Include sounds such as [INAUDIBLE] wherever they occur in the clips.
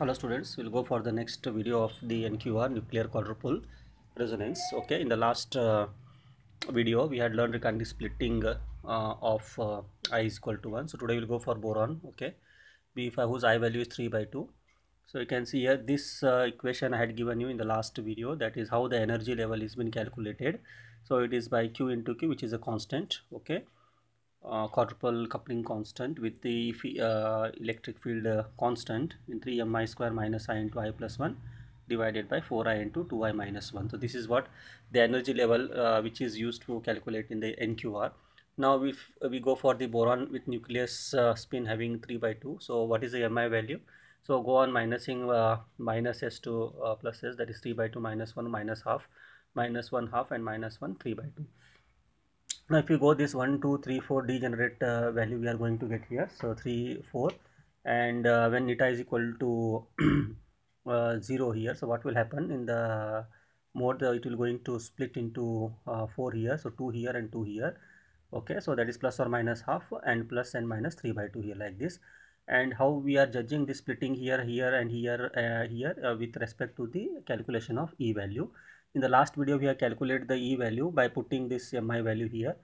Hello students, we'll go for the next video of the NQR nuclear quadrupole resonance. Okay, in the last uh, video we had learned regarding the splitting uh, of uh, I is equal to 1. So today we'll go for boron, okay, B5 whose I value is 3 by 2. So you can see here this uh, equation I had given you in the last video that is how the energy level is been calculated. So it is by Q into Q which is a constant, okay. Uh, quadruple coupling constant with the uh, electric field uh, constant in 3mi square minus i into i plus 1 divided by 4i into 2i minus 1. So this is what the energy level uh, which is used to calculate in the NQR. Now if we go for the boron with nucleus uh, spin having 3 by 2. So what is the Mi value? So go on minusing uh, minus S to plus S that is 3 by 2 minus 1 minus half minus 1 half and minus 1 3 by 2 now if you go this 1 2 3 4 degenerate uh, value we are going to get here so 3 4 and uh, when eta is equal to [CLEARS THROAT] uh, 0 here so what will happen in the mode uh, it will going to split into uh, 4 here so 2 here and 2 here okay so that is plus or minus half and plus and minus 3 by 2 here like this and how we are judging the splitting here here and here uh, here with respect to the calculation of e value in the last video we have calculated the E value by putting this MI value here.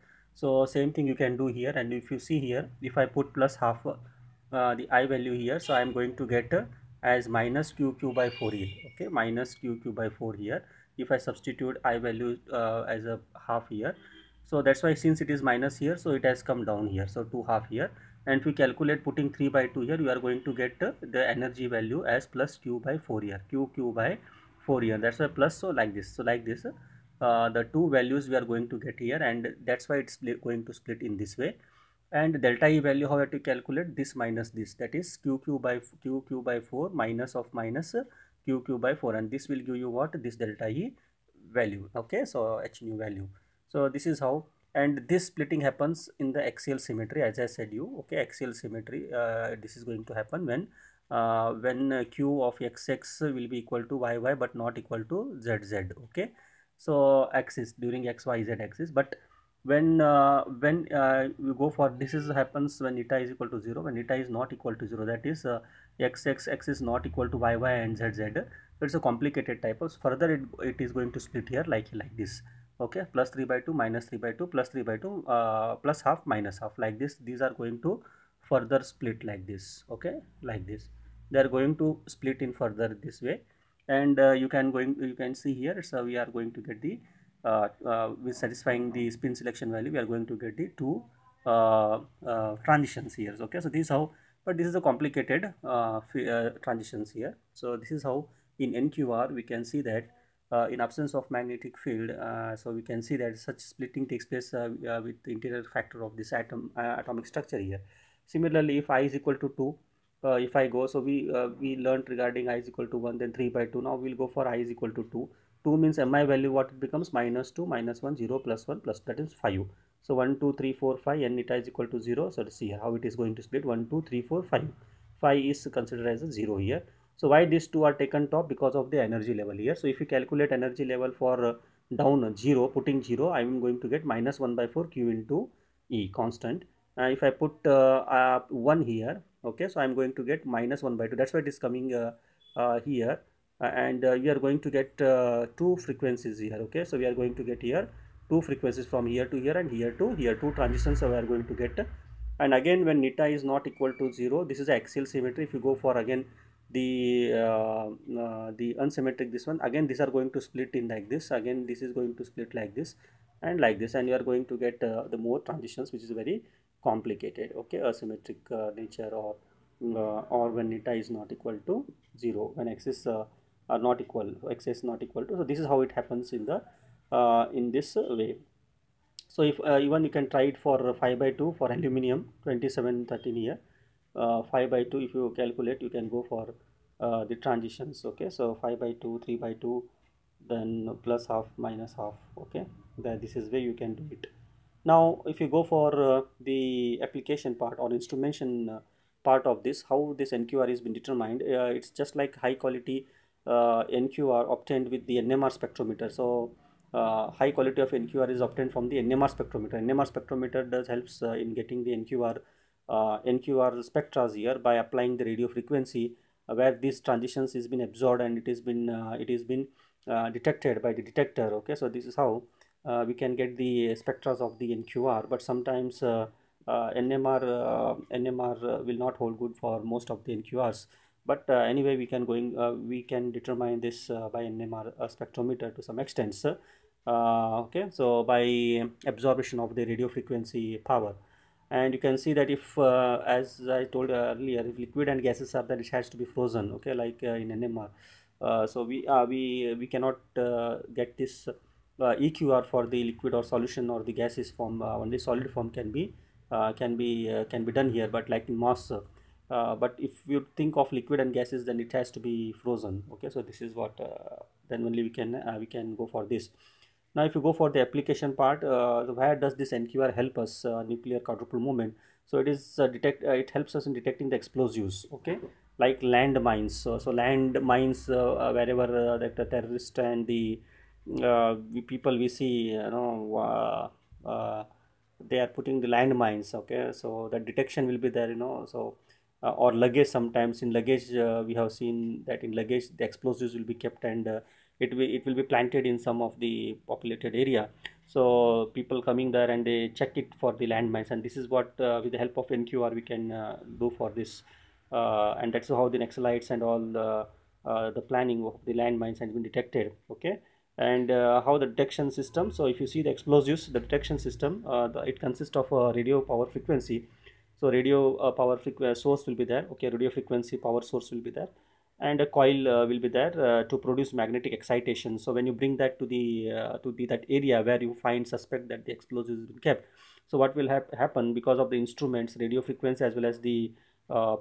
So same thing you can do here and if you see here if I put plus half uh, the I value here so I am going to get uh, as minus QQ by 4 here okay minus QQ by 4 here if I substitute I value uh, as a half here so that's why since it is minus here so it has come down here so 2 half here and if we calculate putting 3 by 2 here you are going to get uh, the energy value as plus Q by 4 here Q by 4 here that's why plus so like this so like this uh, the two values we are going to get here and that's why it's going to split in this way and delta e value how to calculate this minus this that is qq by qq by 4 minus of minus qq by 4 and this will give you what this delta e value okay so h new value so this is how and this splitting happens in the axial symmetry as i said you okay axial symmetry uh, this is going to happen when uh, when uh, q of xx will be equal to yy but not equal to zz okay so axis during xyz axis but when uh, when uh, go for this is happens when eta is equal to 0 when eta is not equal to 0 that is uh, x x x is not equal to yy and zz. it's a complicated type of further it, it is going to split here like like this okay plus 3 by 2 minus 3 by 2 plus 3 by 2 uh, plus half minus half like this these are going to further split like this okay like this they are going to split in further this way and uh, you can going you can see here so we are going to get the uh, uh, with satisfying the spin selection value we are going to get the two uh, uh, transitions here okay so this is how but this is a complicated uh, transitions here so this is how in nqr we can see that in absence of magnetic field so we can see that such splitting takes place with the interior factor of this atom atomic structure here Similarly, if i is equal to 2, uh, if i go, so we uh, we learned regarding i is equal to 1, then 3 by 2. Now we'll go for i is equal to 2. 2 means mi value what it becomes minus 2, minus 1, 0, plus 1, plus that is 5. So 1, 2, 3, 4, 5, n eta is equal to 0. So let's see here how it is going to split 1, 2, 3, 4, 5. 5 is considered as a 0 here. So why these two are taken top because of the energy level here. So if you calculate energy level for uh, down 0, putting 0, I am going to get minus 1 by 4 q into E constant uh, if I put uh, uh, 1 here okay so I'm going to get minus 1 by 2 that's why it is coming uh, uh, here and we are going to get two frequencies here okay so we are going to get here two frequencies from here to here and here to here two transitions so we are going to get and again when neta is not equal to 0 this is axial symmetry if you go for again the uh, uh, the unsymmetric this one again these are going to split in like this again this is going to split like this and like this and you are going to get uh, the more transitions which is very complicated okay asymmetric uh, nature or uh, or when eta is not equal to 0 when x is uh, are not equal x is not equal to so this is how it happens in the uh, in this way so if even you can try it for 5 by 2 for aluminum 27 13 year 5 by 2 if you calculate you can go for the transitions okay so 5 by 2 3 by 2 then plus half minus half okay that this is where you can do it now, if you go for uh, the application part or instrumentation uh, part of this, how this NQR is been determined, uh, it's just like high quality NQR obtained with the NMR spectrometer. So, uh, high quality of NQR is obtained from the NMR spectrometer. NMR spectrometer does helps uh, in getting the NQR uh, NQR spectra here by applying the radio frequency where these transitions is been absorbed and it is been it is been detected by the detector. Okay, so this is how uh, we can get the spectras of the NQR, but sometimes uh, uh, NMR uh, NMR uh, will not hold good for most of the NQRs. But uh, anyway, we can going we can determine this by NMR spectrometer to some extent. Sir. okay, so by absorption of the radio frequency power, and you can see that if, as I told earlier, if liquid and gases are then it has to be frozen. Okay, like in NMR. so we we we cannot get this uh, EQR for the liquid or solution or the gases form uh, only solid form can be uh, can be can be done here but like in mass but if you think of liquid and gases then it has to be frozen okay so this is what then only we can we can go for this now if you go for the application part uh, where does this nqr help us uh, nuclear quadruple moment so it is uh, detect it helps us in detecting the explosives okay like land mines so, so land mines wherever that the terrorist and the uh, people we see, you know, uh, they are putting the landmines. Okay, so the detection will be there. You know, so uh, or luggage sometimes in luggage uh, we have seen that in luggage the explosives will be kept and uh, it will it will be planted in some of the populated area so people coming there and they check it for the landmines and this is what uh, with the help of nqr we can do for this and that's how the nexalites and all the planning of the landmines has been detected okay and uh, how the detection system so if you see the explosives the detection system uh, the, it consists of a radio power frequency so radio uh, power frequency uh, source will be there okay radio frequency power source will be there and a coil uh, will be there uh, to produce magnetic excitation so when you bring that to the to the that area where you find suspect that the explosives been kept so what will hap happen because of the instruments radio frequency as well as the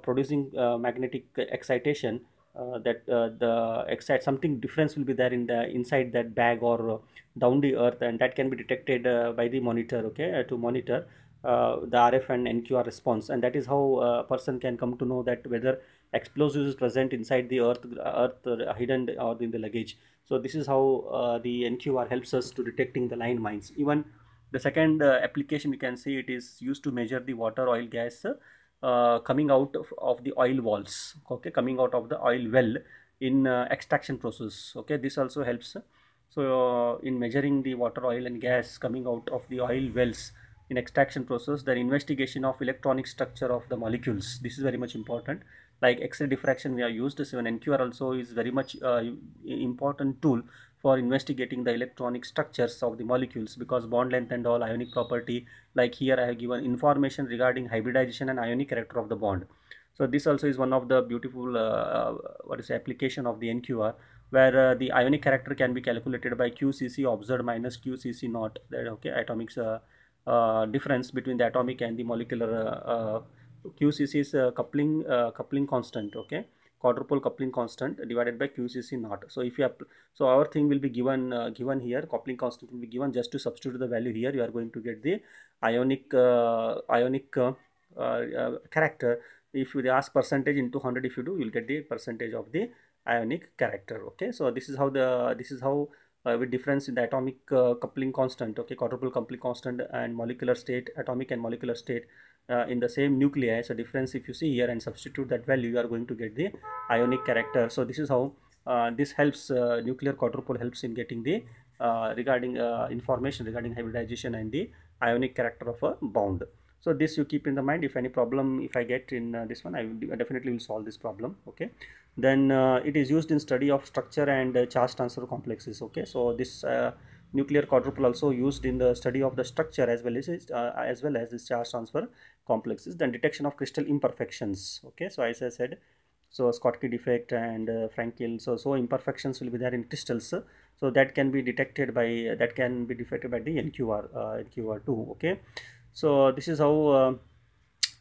producing magnetic excitation uh, that uh, the excite something difference will be there in the inside that bag or uh, down the earth and that can be detected uh, by the monitor okay uh, to monitor uh, the RF and NQR response and that is how a person can come to know that whether explosives is present inside the earth earth hidden or in the luggage so this is how the NQR helps us to detecting the line mines even the second application we can say it is used to measure the water oil gas uh, coming out of, of, the oil walls okay coming out of the oil well in uh, extraction process okay this also helps so uh, in measuring the water oil and gas coming out of the oil wells in extraction process the investigation of electronic structure of the molecules this is very much important like x-ray diffraction we are used so an NQR also is very much uh, important tool for investigating the electronic structures of the molecules because bond length and all ionic property like here I have given information regarding hybridization and ionic character of the bond. So this also is one of the beautiful uh, uh what is application of the NQR where uh, the ionic character can be calculated by QCC observed minus QCC naught that okay atomic uh, uh, difference between the atomic and the molecular uh, uh, QCC is coupling coupling constant okay quadruple coupling constant divided by QCC naught. So if you have, so our thing will be given uh, given here coupling constant will be given just to substitute the value here you are going to get the ionic uh, ionic uh, uh, uh character. If you ask percentage into 100 if you do you will get the percentage of the ionic character. Okay, so this is how the this is how uh, with difference in the atomic uh, coupling constant okay quadruple coupling constant and molecular state atomic and molecular state uh, in the same nuclei so difference if you see here and substitute that value you are going to get the ionic character so this is how uh, this helps uh, nuclear quadrupole helps in getting the uh, regarding uh, information regarding hybridization and the ionic character of a bond so this you keep in the mind if any problem if i get in uh, this one i will definitely will solve this problem okay then it is used in study of structure and charge transfer complexes okay so this nuclear quadruple also used in the study of the structure as well as uh, as well as this charge transfer complexes then detection of crystal imperfections okay so as i said so Schottky defect and uh, Frankel so so imperfections will be there in crystals so that can be detected by uh, that can be detected by the NQR uh, NQR2 okay so this is how uh,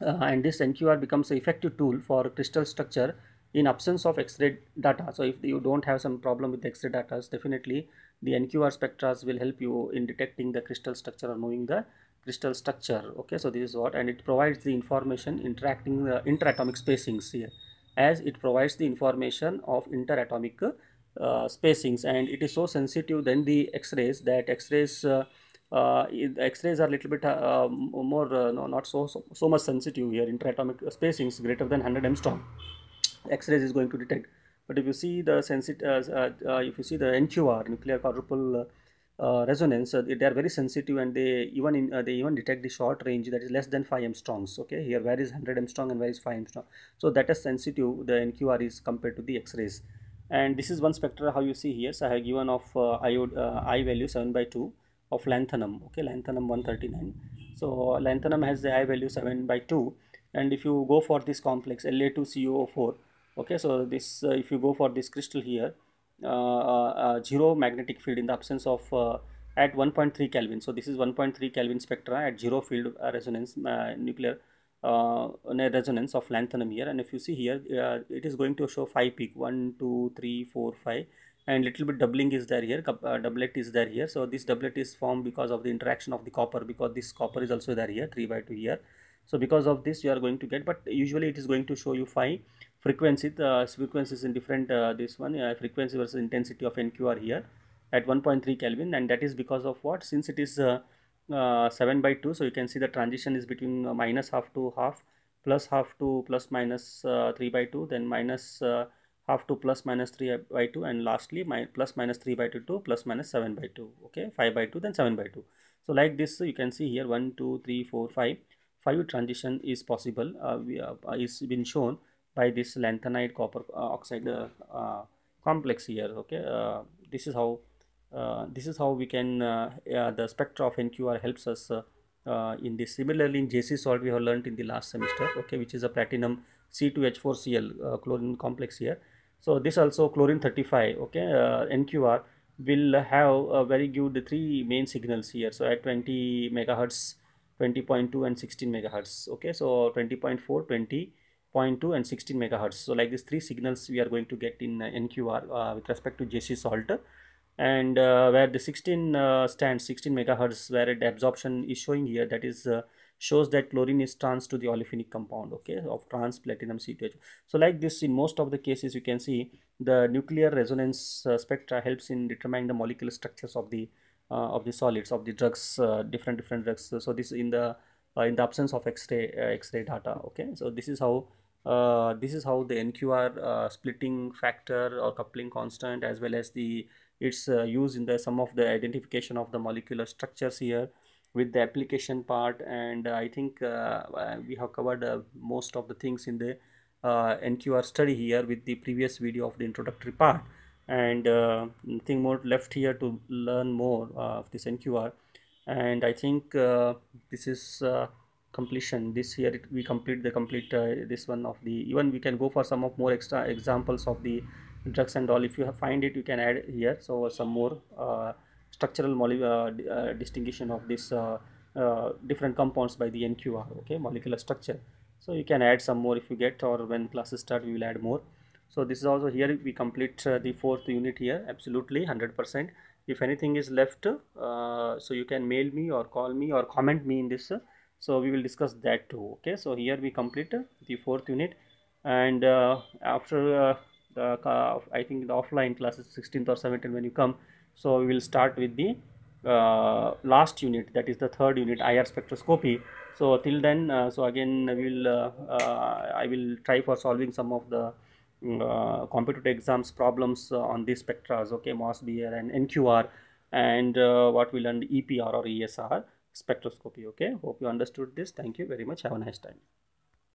uh, and this NQR becomes an effective tool for crystal structure in absence of X-ray data so if you don't have some problem with X-ray data definitely the NQR spectras will help you in detecting the crystal structure or knowing the crystal structure okay so this is what and it provides the information interacting the uh, interatomic spacings here as it provides the information of interatomic uh, spacings and it is so sensitive than the x-rays that x-rays uh, uh, x-rays are a little bit uh, um, more uh, no, not so, so, so much sensitive here interatomic spacings greater than 100 strong x-rays is going to detect but if you see the sensitive, uh, uh, uh, if you see the NQR nuclear quadruple resonance, they are very sensitive and they even in, they even detect the short range that is less than five angstroms. Okay, here where is 100 angstrom and where is five strong? So that is sensitive. The NQR is compared to the X-rays and this is one spectra how you see here so i have given of uh, I, uh, I value 7 by 2 of lanthanum okay lanthanum 139 so lanthanum has the i value 7 by 2 and if you go for this complex la2co4 okay so this uh, if you go for this crystal here uh, uh, zero magnetic field in the absence of at 1.3 Kelvin. So this is 1.3 Kelvin spectra at zero field resonance uh, nuclear uh, resonance of lanthanum here. And if you see here, uh, it is going to show five peak one, two, three, four, five, and little bit doubling is there here. Uh, doublet is there here. So this doublet is formed because of the interaction of the copper because this copper is also there here three by two here. So because of this, you are going to get. But usually it is going to show you five frequency the frequencies in different uh, this one uh, frequency versus intensity of nqr here at 1.3 kelvin and that is because of what since it is uh, 7 by 2 so you can see the transition is between minus half to half plus half to plus minus, 3 by 2 then minus half to plus minus 3 by 2 and lastly my plus minus 3 by 2 to plus minus 7 by 2 okay 5 by 2 then 7 by 2 so like this you can see here 1 2 3 4 5 5 transition is possible uh, we, uh, is been shown by this lanthanide copper uh, oxide uh, uh, complex here okay this is how this is how we can the spectra of NQR helps us in this similarly in JC salt we have learnt in the last semester okay which is a platinum C2H4Cl chlorine complex here so this also chlorine 35 okay NQR will have a very good three main signals here so at 20 megahertz 20.2 and 16 megahertz okay so 20.4 20 0.2 and 16 megahertz so like these three signals we are going to get in uh, NQR uh, with respect to JC salt and uh, where the 16 stands 16 megahertz where the absorption is showing here that is shows that chlorine is trans to the olefinic compound okay of trans platinum C2H so like this in most of the cases you can see the nuclear resonance uh, spectra helps in determining the molecular structures of the uh, of the solids of the drugs uh, different different drugs so, so this in the in the absence of x-ray x-ray data okay so this is how uh, this is how the NQR uh, splitting factor or coupling constant as well as the its uh, use in the some of the identification of the molecular structures here with the application part and I think uh, uh, we have covered uh, most of the things in the NQR study here with the previous video of the introductory part and nothing more left here to learn more of this NQR and I think this is completion this year it, we complete the complete uh, this one of the even we can go for some of more extra examples of the drugs and all if you find it you can add here so some more uh, structural uh, uh, distinction of this uh, uh, different compounds by the NQR okay molecular structure so you can add some more if you get or when classes start we will add more so this is also here we complete the fourth unit here absolutely 100 percent if anything is left so you can mail me or call me or comment me in this so we will discuss that too okay so here we complete the fourth unit and uh, after uh, the uh, I think the offline classes 16th or 17th when you come so we will start with the uh, last unit that is the third unit IR spectroscopy so till then uh, so again we will uh, I will try for solving some of the mm, computer exams problems on these spectras okay MOSBR and NQR and what we learned EPR or ESR spectroscopy okay hope you understood this thank you very much have a nice time